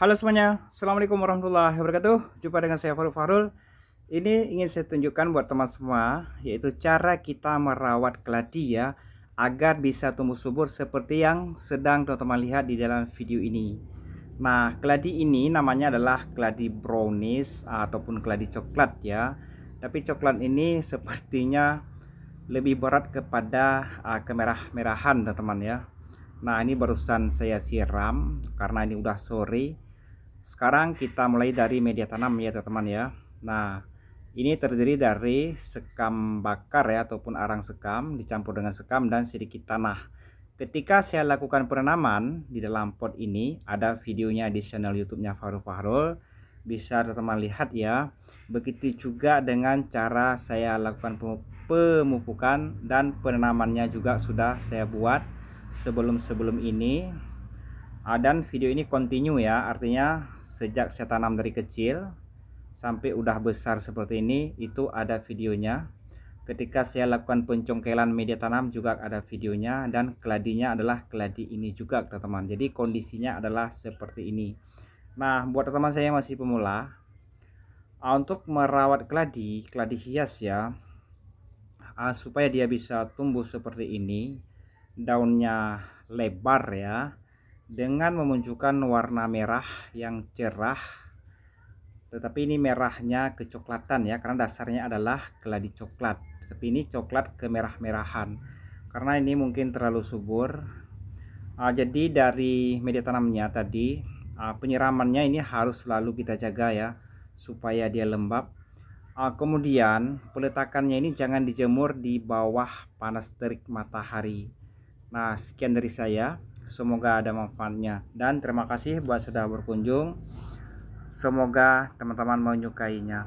Halo semuanya, Assalamualaikum warahmatullahi wabarakatuh Jumpa dengan saya Farul Farul Ini ingin saya tunjukkan buat teman semua Yaitu cara kita merawat keladi ya Agar bisa tumbuh subur seperti yang sedang teman-teman lihat di dalam video ini Nah, keladi ini namanya adalah keladi brownies Ataupun keladi coklat ya Tapi coklat ini sepertinya lebih berat kepada uh, kemerah-merahan teman-teman ya Nah ini barusan saya siram karena ini udah sore sekarang kita mulai dari media tanam ya teman-teman ya nah ini terdiri dari sekam bakar ya ataupun arang sekam dicampur dengan sekam dan sedikit tanah ketika saya lakukan penanaman di dalam pot ini ada videonya di channel youtube-nya Farul Fahrul bisa teman-teman lihat ya begitu juga dengan cara saya lakukan pemupukan dan penanamannya juga sudah saya buat sebelum-sebelum ini Ah, dan video ini continue ya artinya sejak saya tanam dari kecil sampai udah besar seperti ini itu ada videonya ketika saya lakukan pencongkelan media tanam juga ada videonya dan keladinya adalah keladi ini juga teman-teman jadi kondisinya adalah seperti ini nah buat teman-teman saya yang masih pemula ah, untuk merawat keladi keladi hias ya ah, supaya dia bisa tumbuh seperti ini daunnya lebar ya dengan memunculkan warna merah yang cerah tetapi ini merahnya kecoklatan ya karena dasarnya adalah keladi coklat tapi ini coklat kemerah-merahan karena ini mungkin terlalu subur uh, jadi dari media tanamnya tadi uh, penyiramannya ini harus selalu kita jaga ya supaya dia lembab uh, kemudian peletakannya ini jangan dijemur di bawah panas terik matahari nah sekian dari saya Semoga ada manfaatnya. Dan terima kasih buat sudah berkunjung. Semoga teman-teman menyukainya.